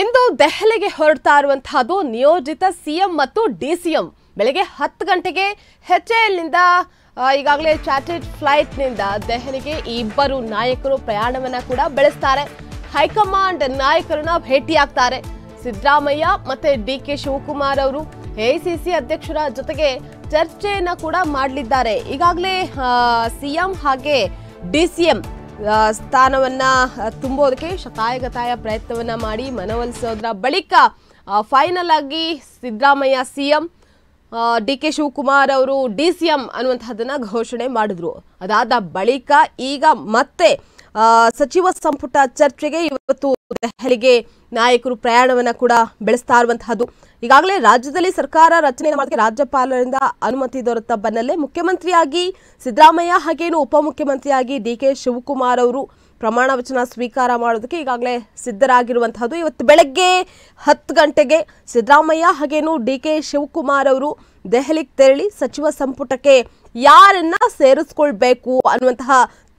ಇಂದು ದೆಹಲಿಗೆ ಹೊರಡ್ತಾ ಇರುವಂತಹದ್ದು ನಿಯೋಜಿತ ಸಿಎಂ ಮತ್ತು ಡಿಸಿಎಂ ಬೆಳಗ್ಗೆ ಹತ್ತು ಗಂಟೆಗೆ ಹೆಚ್ಎಲ್ನಿಂದ ಈಗಾಗಲೇ ಚಾರ್ಟೆಡ್ ಫ್ಲೈಟ್ನಿಂದ ದೆಹಲಿಗೆ ಇಬ್ಬರು ನಾಯಕರು ಪ್ರಯಾಣವನ್ನ ಕೂಡ ಬೆಳೆಸ್ತಾರೆ ಹೈಕಮಾಂಡ್ ನಾಯಕರನ್ನ ಭೇಟಿಯಾಗ್ತಾರೆ ಸಿದ್ದರಾಮಯ್ಯ ಮತ್ತೆ ಡಿ ಕೆ ಶಿವಕುಮಾರ್ ಅವರು ಎಐಸಿಸಿ ಅಧ್ಯಕ್ಷರ ಜೊತೆಗೆ ಚರ್ಚೆಯನ್ನ ಕೂಡ ಮಾಡಲಿದ್ದಾರೆ ಈಗಾಗಲೇ ಸಿಎಂ ಹಾಗೆ ಡಿಸಿಎಂ ಸ್ಥಾನವನ್ನ ತುಂಬೋದಕ್ಕೆ ಶತಾಯಗತಾಯ ಪ್ರಯತ್ನವನ್ನು ಮಾಡಿ ಮನವೊಲಿಸೋದ್ರ ಬಳಿಕ ಫೈನಲ್ ಆಗಿ Siddaramaiah C M D K Shivakumar ಅವರು ಡಿ ಸಿ ಎಂ ಅನ್ನುವಂಥದ್ದನ್ನು ಘೋಷಣೆ ಮಾಡಿದ್ರು ಅದಾದ ಬಳಿಕ ಈಗ ಮತ್ತೆ ಸಚಿವ ಸಂಪುಟ ಚರ್ಚೆಗೆ ಇವತ್ತು ದೆಹಲಿಗೆ ನಾಯಕರು ಪ್ರಯಾಣವನ್ನು ಕೂಡ ಬೆಳೆಸ್ತಾ ಇರುವಂತಹದ್ದು ಈಗಾಗಲೇ ರಾಜ್ಯದಲ್ಲಿ ಸರ್ಕಾರ ರಚನೆ ಮಾಡೋದಕ್ಕೆ ರಾಜ್ಯಪಾಲರಿಂದ ಅನುಮತಿ ದೊರೆತ ಬೆನ್ನಲ್ಲೇ ಮುಖ್ಯಮಂತ್ರಿಯಾಗಿ ಸಿದ್ದರಾಮಯ್ಯ ಹಾಗೇನು ಉಪಮುಖ್ಯಮಂತ್ರಿಯಾಗಿ ಡಿ ಕೆ ಶಿವಕುಮಾರ್ ಅವರು ಪ್ರಮಾಣ ವಚನ ಸ್ವೀಕಾರ ಮಾಡೋದಕ್ಕೆ ಈಗಾಗಲೇ ಸಿದ್ಧರಾಗಿರುವಂತಹದ್ದು ಇವತ್ತು ಬೆಳಗ್ಗೆ ಹತ್ತು ಗಂಟೆಗೆ ಸಿದ್ದರಾಮಯ್ಯ ಹಾಗೇನು ಡಿ ಕೆ ಶಿವಕುಮಾರ್ ಅವರು ದೆಹಲಿಗೆ ತೆರಳಿ ಸಚಿವ ಸಂಪುಟಕ್ಕೆ ಯಾರನ್ನ ಸೇರಿಸ್ಕೊಳ್ಬೇಕು ಅನ್ನುವಂತಹ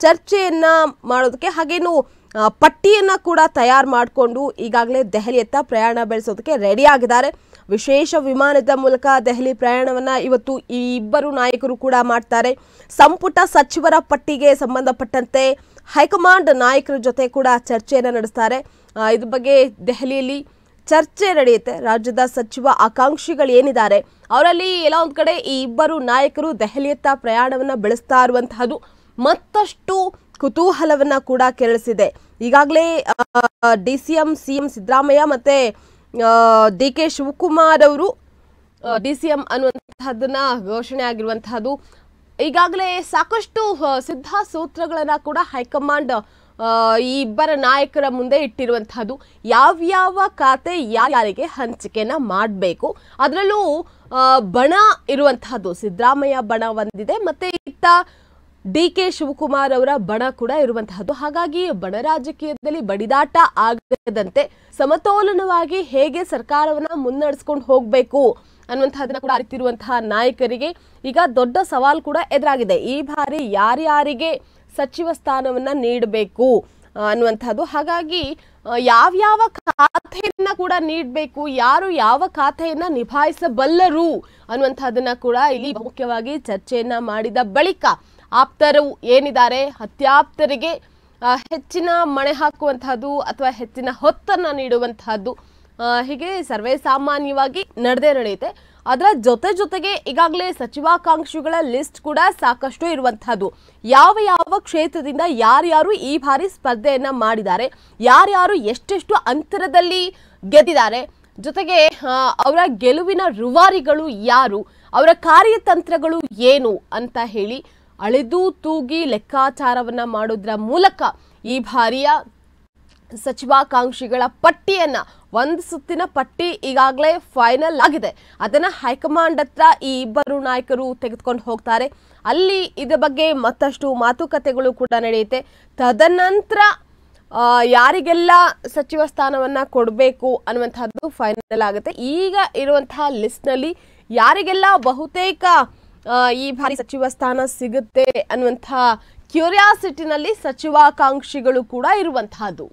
ಚರ್ಚೆಯನ್ನ ಮಾಡೋದಕ್ಕೆ ಹಾಗೇನು ಪಟ್ಟಿಯನ್ನ ಕೂಡ ತಯಾರು ಮಾಡಿಕೊಂಡು ಈಗಾಗಲೇ ದೆಹಲಿಯತ್ತ ಪ್ರಯಾಣ ಬೆಳೆಸೋದಕ್ಕೆ ರೆಡಿ ಆಗಿದ್ದಾರೆ ವಿಶೇಷ ವಿಮಾನದ ಮೂಲಕ ದೆಹಲಿ ಪ್ರಯಾಣವನ್ನ ಇವತ್ತು ಈ ಇಬ್ಬರು ನಾಯಕರು ಕೂಡ ಮಾಡ್ತಾರೆ ಸಂಪುಟ ಸಚಿವರ ಪಟ್ಟಿಗೆ ಸಂಬಂಧಪಟ್ಟಂತೆ ಹೈಕಮಾಂಡ್ ನಾಯಕರ ಜೊತೆ ಕೂಡ ಚರ್ಚೆಯನ್ನು ನಡೆಸ್ತಾರೆ ಇದ್ರ ಬಗ್ಗೆ ದೆಹಲಿಯಲ್ಲಿ ಚರ್ಚೆ ನಡೆಯುತ್ತೆ ರಾಜ್ಯದ ಸಚಿವ ಆಕಾಂಕ್ಷಿಗಳು ಏನಿದ್ದಾರೆ ಅವರಲ್ಲಿ ಎಲ್ಲ ಒಂದು ಕಡೆ ಈ ಇಬ್ಬರು ನಾಯಕರು ದೆಹಲಿಯತ್ತ ಪ್ರಯಾಣವನ್ನು ಬೆಳೆಸ್ತಾ ಇರುವಂತಹದ್ದು ಮತ್ತಷ್ಟು ಕುತೂಹಲವನ್ನು ಕೂಡ ಕೆರಳಿಸಿದೆ ಈಗಾಗಲೇ D C M C M Siddaramaiah ಮತ್ತು ಡಿ ಕೆ ಶಿವಕುಮಾರ್ ಅವರು ಡಿ ಸಿ ಎಂ ಅನ್ನುವಂತಹದನ್ನ ಘೋಷಣೆ ಆಗಿರುವಂತಹದ್ದು ಈಗಾಗಲೇ ಸಾಕಷ್ಟು ಸಿದ್ಧ ಸೂತ್ರಗಳನ್ನು ಕೂಡ ಹೈಕಮಾಂಡ್ ಈ ಇಬ್ಬರ ನಾಯಕರ ಮುಂದೆ ಇಟ್ಟಿರುವಂತಹದ್ದು ಯಾವ್ಯಾವ ಖಾತೆ ಯಾರ್ಯಾರಿಗೆ ಹಂಚಿಕೆನ ಮಾಡಬೇಕು ಅದರಲ್ಲೂ ಬಣ ಇರುವಂತಹದ್ದು ಸಿದ್ದರಾಮಯ್ಯ ಬಣ ಒಂದಿದೆ ಮತ್ತೆ ಇತ್ತ ಡಿ ಕೆ ಶಿವಕುಮಾರ್ ಅವರ ಬಣ ಕೂಡ ಇರುವಂತಹದ್ದು ಹಾಗಾಗಿ ಬಣ ರಾಜಕೀಯದಲ್ಲಿ ಬಡಿದಾಟ ಆಗದಂತೆ ಸಮತೋಲನವಾಗಿ ಹೇಗೆ ಸರ್ಕಾರವನ್ನ ಮುನ್ನಡೆಸ್ಕೊಂಡು ಹೋಗಬೇಕು ಅನ್ನುವಂತಹದನ್ನ ಕೂಡ ಅರಿತಿರುವಂತಹ ನಾಯಕರಿಗೆ ಈಗ ದೊಡ್ಡ ಸವಾಲು ಕೂಡ ಎದುರಾಗಿದೆ ಈ ಬಾರಿ ಯಾರ್ಯಾರಿಗೆ ಸಚಿವ ಸ್ಥಾನವನ್ನ ನೀಡಬೇಕು ಅನ್ನುವಂಥದ್ದು ಹಾಗಾಗಿ ಯಾವ್ಯಾವ ಖಾತೆಯನ್ನ ಕೂಡ ನೀಡಬೇಕು ಯಾರು ಯಾವ ಖಾತೆಯನ್ನ ನಿಭಾಯಿಸಬಲ್ಲರು ಅನ್ನುವಂಥದ್ದನ್ನ ಕೂಡ ಇಲ್ಲಿ ಮುಖ್ಯವಾಗಿ ಚರ್ಚೆಯನ್ನ ಮಾಡಿದ ಬಳಿಕ ಆಪ್ತರು ಏನಿದ್ದಾರೆ ಅತ್ಯಾಪ್ತರಿಗೆ ಹೆಚ್ಚಿನ ಮಣೆ ಹಾಕುವಂತಹದ್ದು ಅಥವಾ ಹೆಚ್ಚಿನ ಹೊತ್ತನ್ನು ನೀಡುವಂತಹದ್ದು ಹೀಗೆ ಸರ್ವೇ ಸಾಮಾನ್ಯವಾಗಿ ನಡೆದೇ ನಡೆಯುತ್ತೆ ಅದರ ಜೊತೆ ಜೊತೆಗೆ ಈಗಾಗಲೇ ಸಚಿವಾಕಾಂಕ್ಷಿಗಳ ಲಿಸ್ಟ್ ಕೂಡ ಸಾಕಷ್ಟು ಇರುವಂತಹದ್ದು ಯಾವ ಯಾವ ಕ್ಷೇತ್ರದಿಂದ ಯಾರ್ಯಾರು ಈ ಬಾರಿ ಸ್ಪರ್ಧೆಯನ್ನ ಮಾಡಿದ್ದಾರೆ ಯಾರ್ಯಾರು ಎಷ್ಟೆಷ್ಟು ಅಂತರದಲ್ಲಿ ಗೆದ್ದಿದ್ದಾರೆ ಜೊತೆಗೆ ಅವರ ಗೆಲುವಿನ ರುವಾರಿಗಳು ಯಾರು ಅವರ ಕಾರ್ಯತಂತ್ರಗಳು ಏನು ಅಂತ ಹೇಳಿ ಅಳೆದು ತೂಗಿ ಲೆಕ್ಕಾಚಾರವನ್ನ ಮಾಡೋದ್ರ ಮೂಲಕ ಈ ಬಾರಿಯ ಸಚಿವಾಕಾಂಕ್ಷಿಗಳ ಪಟ್ಟಿಯನ್ನ ಒಂದು ಸುತ್ತಿನ ಪಟ್ಟಿ ಈಗಾಗಲೇ ಫೈನಲ್ ಆಗಿದೆ ಅದನ್ನ ಹೈಕಮಾಂಡ್ ಹತ್ರ ಈ ಇಬ್ಬರು ನಾಯಕರು ತೆಗೆದುಕೊಂಡು ಹೋಗ್ತಾರೆ ಅಲ್ಲಿ ಇದರ ಬಗ್ಗೆ ಮತ್ತಷ್ಟು ಮಾತುಕತೆಗಳು ಕೂಡ ನಡೆಯುತ್ತೆ ತದನಂತರ ಯಾರಿಗೆಲ್ಲ ಸಚಿವ ಸ್ಥಾನವನ್ನ ಕೊಡಬೇಕು ಅನ್ನುವಂಥದ್ದು ಫೈನಲ್ ಆಗುತ್ತೆ ಈಗ ಇರುವಂತಹ ಲಿಸ್ಟ್ನಲ್ಲಿ ಯಾರಿಗೆಲ್ಲ ಬಹುತೇಕ ಈ ಬಾರಿ ಸಚಿವ ಸ್ಥಾನ ಸಿಗುತ್ತೆ ಅನ್ನುವಂಥ ಕ್ಯೂರಿಯಾಸಿಟಿನಲ್ಲಿ ಸಚಿವಾಕಾಂಕ್ಷಿಗಳು ಕೂಡ ಇರುವಂತಹದ್ದು